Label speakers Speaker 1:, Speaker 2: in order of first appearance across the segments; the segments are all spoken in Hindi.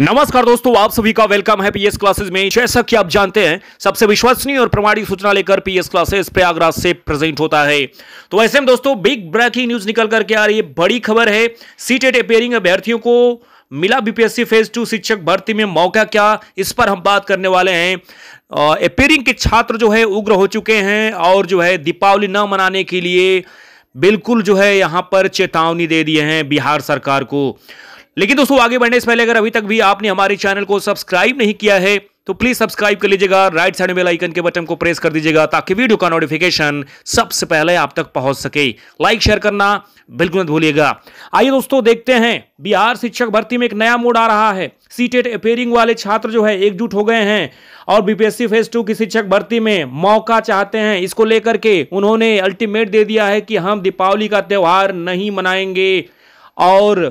Speaker 1: नमस्कार दोस्तों आप सभी का वेलकम है पीएस क्लासेस में जैसा कि आप जानते हैं सबसे विश्वसनीय और प्रमाणिक सूचना लेकर पीएस क्लासेस प्रयागराज से प्रेजेंट होता है तो ऐसे में दोस्तों बिग ब्रेकिंग न्यूज निकल करके आ रही है बड़ी खबर है सीटेट अपेयरिंग अभ्यर्थियों को मिला बीपीएससी फेज टू शिक्षक भर्ती में मौका क्या इस पर हम बात करने वाले हैं अपेयरिंग के छात्र जो है उग्र हो चुके हैं और जो है दीपावली न मनाने के लिए बिल्कुल जो है यहाँ पर चेतावनी दे दिए हैं बिहार सरकार को लेकिन दोस्तों आगे बढ़ने से पहले अगर अभी तक भी आपने हमारे चैनल को सब्सक्राइब नहीं किया है तो प्लीज सब्सक्राइब कर लीजिएगा राइट साइड में आइकन के बटन को प्रेस कर दीजिएगा ताकि वीडियो का नोटिफिकेशन सबसे पहले आप तक पहुंच सके लाइक शेयर करना बिल्कुल मत भूलिएगा आइए दोस्तों देखते हैं बिहार शिक्षक भर्ती में एक नया मोड आ रहा है सीटेट अपेयरिंग वाले छात्र जो है एकजुट हो गए हैं और बीपीएससी फेज टू की शिक्षक भर्ती में मौका चाहते हैं इसको लेकर के उन्होंने अल्टीमेट दे दिया है कि हम दीपावली का त्यौहार नहीं मनाएंगे और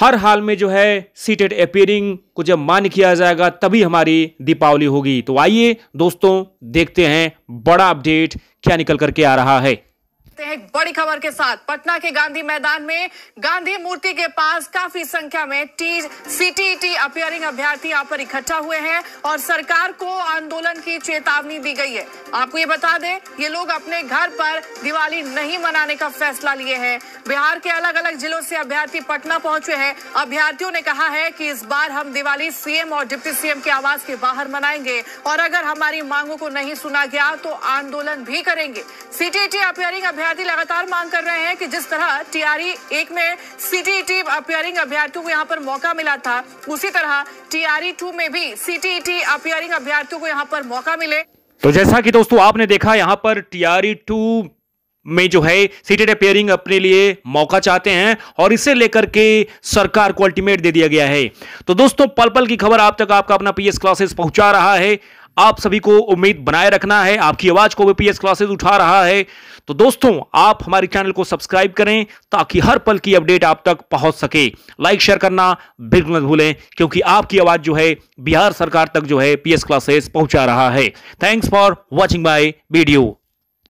Speaker 1: हर हाल में जो है सीटेड अपेयरिंग को जब मान्य किया जाएगा तभी हमारी दीपावली होगी तो आइए दोस्तों देखते हैं बड़ा अपडेट क्या निकल करके आ रहा है देखते हैं एक बड़ी
Speaker 2: खबर के साथ पटना के गांधी मैदान में गांधी मूर्ति के पास काफी संख्या में टी सीटीटी अपियरिंग e अभ्यर्थी यहाँ पर इकट्ठा हुए हैं और सरकार को आंदोलन की चेतावनी दी गई है आपको ये बता दें ये लोग अपने घर पर दिवाली नहीं मनाने का फैसला लिए हैं बिहार के अलग अलग जिलों से अभ्यर्थी पटना पहुंचे हैं अभ्यर्थियों ने कहा है की इस बार हम दिवाली सीएम और डिप्टी सीएम के आवास के बाहर मनाएंगे और अगर हमारी मांगों को नहीं सुना गया तो आंदोलन भी करेंगे सीटीईटी अपियरिंग e अभ्यर्थी लगातार मांग कर रहे हैं कि जिस तरह टीआरई e एक में सीटीईटी अपियरिंग e अभ्यर्थियों को यहाँ पर मौका मिला था उसी तरह टीआरई टू में भी सीटीईटी अपियरिंग अभ्यर्थियों को यहाँ पर मौका मिले
Speaker 1: तो जैसा कि दोस्तों आपने देखा यहाँ पर टीआरई टू में जो है सीटेड अपेयरिंग अपने लिए मौका चाहते हैं और इसे लेकर के सरकार को अल्टीमेट दे दिया गया है तो दोस्तों पल पल की खबर आप तक आपका अपना पीएस क्लासेस पहुंचा रहा है आप सभी को उम्मीद बनाए रखना है आपकी आवाज को वीपीएस क्लासेस उठा रहा है तो दोस्तों आप हमारे चैनल को सब्सक्राइब करें ताकि हर पल की अपडेट आप तक पहुंच सके लाइक शेयर करना बिल्कुल मत भूलें क्योंकि आपकी आवाज जो है बिहार सरकार तक जो है पीएस क्लासेस पहुंचा रहा है thanks for watching my video